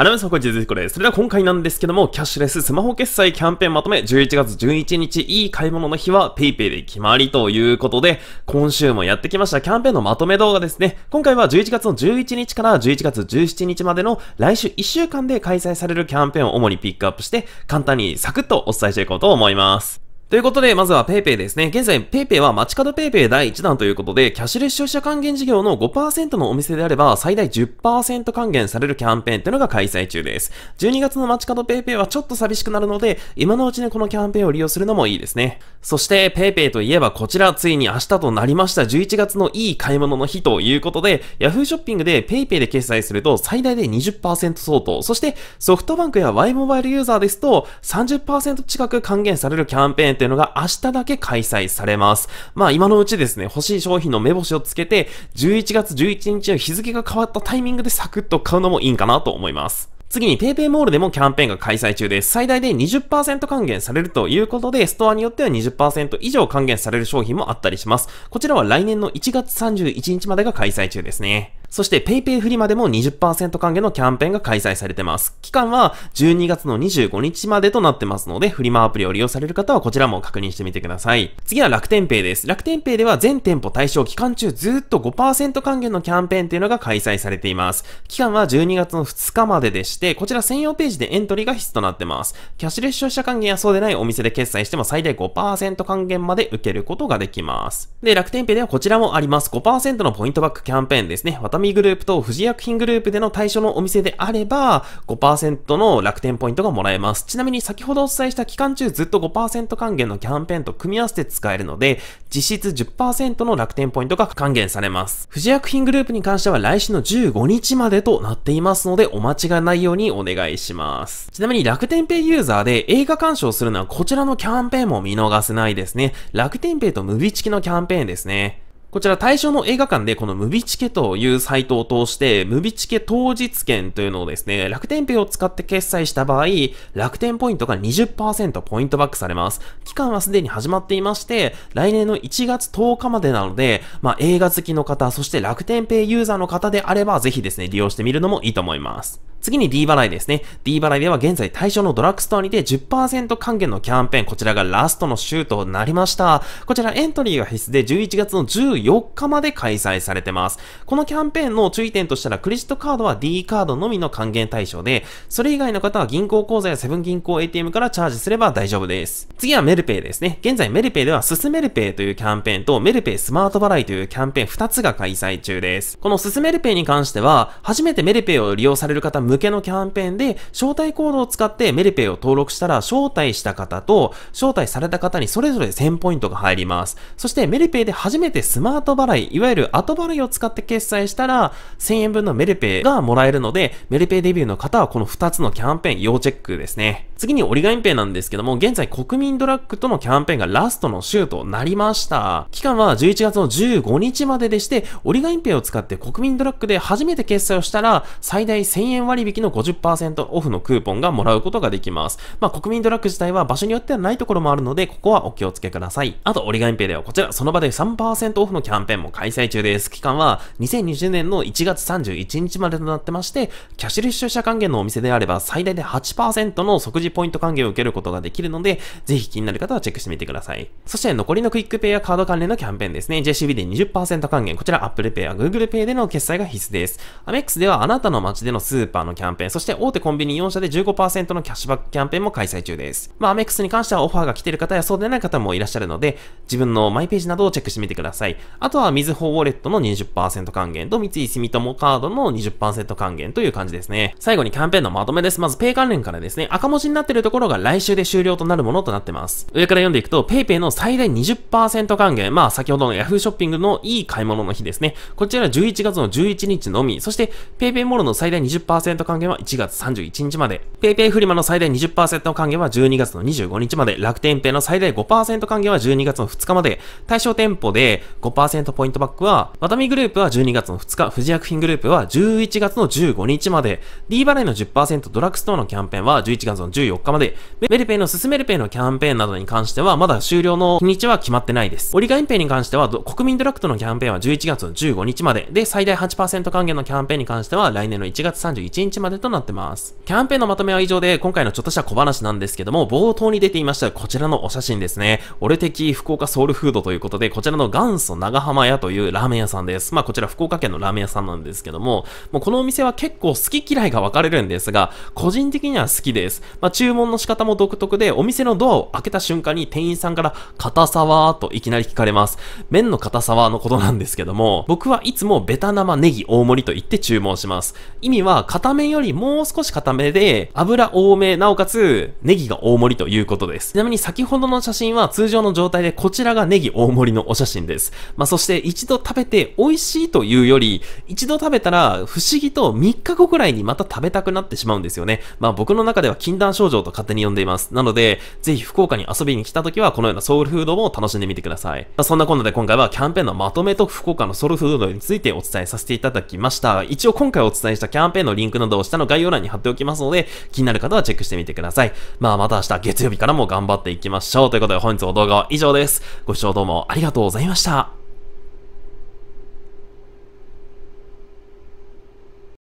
アナウンサーこんにちは、ぜひこれ。それでは今回なんですけども、キャッシュレススマホ決済キャンペーンまとめ、11月11日、いい買い物の日は PayPay で決まりということで、今週もやってきましたキャンペーンのまとめ動画ですね。今回は11月の11日から11月17日までの来週1週間で開催されるキャンペーンを主にピックアップして、簡単にサクッとお伝えしていこうと思います。ということで、まずは PayPay ですね。現在、PayPay は街角 PayPay 第1弾ということで、キャッシュレス消費者還元事業の5%のお店であれば、最大10%還元されるキャンペーンというのが開催中です。12月の街角 PayPay はちょっと寂しくなるので、今のうちにこのキャンペーンを利用するのもいいですね。そして、PayPay といえばこちら、ついに明日となりました11月のいい買い物の日ということで、Yahoo ショッピングで PayPay で決済すると最大で20%相当、そしてソフトバンクや Y モバイルユーザーですと30%近く還元されるキャンペーンというのが明日だけ開催されます。まあ今のうちですね、欲しい商品の目星をつけて、11月11日の日付が変わったタイミングでサクッと買うのもいいんかなと思います。次に PayPay モールでもキャンペーンが開催中です。最大で20%還元されるということで、ストアによっては20%以上還元される商品もあったりします。こちらは来年の1月31日までが開催中ですね。そして PayPay フリマでも20%還元のキャンペーンが開催されてます。期間は12月の25日までとなってますので、フリマアプリを利用される方はこちらも確認してみてください。次は楽天 Pay です。楽天 Pay では全店舗対象期間中ずっと5%還元のキャンペーンというのが開催されています。期間は12月の2日まででして、こちら専用ページでエントリーが必須となってます。キャッシュレス消費者還元やそうでないお店で決済しても最大5%還元まで受けることができます。で、楽天 Pay ではこちらもあります。5%のポイントバックキャンペーンですね。ミグループと富士薬品グループでの対象のお店であれば、5%の楽天ポイントがもらえます。ちなみに先ほどお伝えした期間中ずっと5%還元のキャンペーンと組み合わせて使えるので、実質10%の楽天ポイントが還元されます。富士薬品グループに関しては来週の15日までとなっていますので、お間違いないようにお願いします。ちなみに楽天ペイユーザーで映画鑑賞するのはこちらのキャンペーンも見逃せないですね。楽天ペイとムビチキのキャンペーンですね。こちら対象の映画館でこのムビチケというサイトを通して、ムビチケ当日券というのをですね、楽天ペイを使って決済した場合、楽天ポイントが20%ポイントバックされます。期間はすでに始まっていまして、来年の1月10日までなので、まあ、映画好きの方、そして楽天ペイユーザーの方であれば、ぜひですね、利用してみるのもいいと思います。次に D 払いですね。D 払いでは現在対象のドラッグストアにて10%還元のキャンペーン、こちらがラストの週となりました。こちらエントリーが必須で11月の14 4日まで開催されてます。このキャンペーンの注意点としたら、クレジットカードは D カードのみの還元対象で、それ以外の方は銀行口座やセブン銀行 ATM からチャージすれば大丈夫です。次はメルペイですね。現在メルペイでは、すすめるペイというキャンペーンと、メルペイスマート払いというキャンペーン2つが開催中です。このすすめるペイに関しては、初めてメルペイを利用される方向けのキャンペーンで、招待コードを使ってメルペイを登録したら、招待した方と、招待された方にそれぞれ1000ポイントが入ります。そして、メルペイで初めてスマートマート払い、いわゆる後払いを使って決済したら、1000円分のメルペイがもらえるので、メルペイデビューの方はこの2つのキャンペーン要チェックですね。次に折り紙ペイなんですけども、現在国民ドラッグとのキャンペーンがラストの週となりました。期間は11月の15日まででして、折り紙ペイを使って国民ドラッグで初めて決済をしたら、最大1000円割引の50%オフのクーポンがもらうことができます。まあ、国民ドラッグ自体は場所によってはないところもあるので、ここはお気をつけください。あと、折り紙ペイではこちら、その場で3%オフののキャンペーンも開催中です。期間は2020年の1月31日までとなってまして、キャッシュレス出社還元のお店であれば最大で8%の即時ポイント還元を受けることができるので、ぜひ気になる方はチェックしてみてください。そして残りのクイックペイやカード関連のキャンペーンですね。JCB で20%還元。こちら Apple Pay や Google Pay での決済が必須です。アメックスではあなたの街でのスーパーのキャンペーン、そして大手コンビニ4社で15%のキャッシュバックキャンペーンも開催中です。まあ、メックスに関してはオファーが来てる方やそうでない方もいらっしゃるので、自分のマイページなどをチェックしてみてください。あとは、みずほウォレットの20%還元と、三井住友カードの20%還元という感じですね。最後にキャンペーンのまとめです。まず、ペイ関連からですね、赤文字になっているところが来週で終了となるものとなってます。上から読んでいくと、ペイペイの最大20%還元、まあ、先ほどのヤフーショッピングのいい買い物の日ですね。こちら11月の11日のみ、そしてペイペイモーモロの最大20%還元は1月31日まで、ペイペイフリマの最大20%還元は12月の25日まで、楽天ペイの最大5%還元は12月の2日まで、対象店舗で5% 10%ポイントバックは、ワタミグループは12月の2日、富士薬品グループは11月の15日まで、D 払いの10%ドラッグストアのキャンペーンは11月の14日まで、メルペイの進めるペイのキャンペーンなどに関しては、まだ終了の日にちは決まってないです。オリガインペイに関しては、国民ドラッグとのキャンペーンは11月の15日まで、で、最大8%還元のキャンペーンに関しては、来年の1月31日までとなってます。キャンペーンのまとめは以上で、今回のちょっとした小話なんですけども、冒頭に出ていましたこちらのお写真ですね。俺的福岡ソウルフードということで、こちらの元祖長浜屋というラーメン屋さんです。まあこちら福岡県のラーメン屋さんなんですけども、もうこのお店は結構好き嫌いが分かれるんですが、個人的には好きです。まあ注文の仕方も独特で、お店のドアを開けた瞬間に店員さんから、硬さはといきなり聞かれます。麺の硬さはのことなんですけども、僕はいつもベタ生ネギ大盛りと言って注文します。意味は、片面よりもう少し硬めで、油多め、なおかつ、ネギが大盛りということです。ちなみに先ほどの写真は通常の状態で、こちらがネギ大盛りのお写真です。まあ、そして一度食べて美味しいというより、一度食べたら不思議と3日後くらいにまた食べたくなってしまうんですよね。まあ、僕の中では禁断症状と勝手に呼んでいます。なので、ぜひ福岡に遊びに来た時はこのようなソウルフードも楽しんでみてください。まあ、そんなこんなで今回はキャンペーンのまとめと福岡のソウルフードについてお伝えさせていただきました。一応今回お伝えしたキャンペーンのリンクなどを下の概要欄に貼っておきますので、気になる方はチェックしてみてください。まあ、また明日月曜日からも頑張っていきましょう。ということで本日の動画は以上です。ご視聴どうもありがとうございました。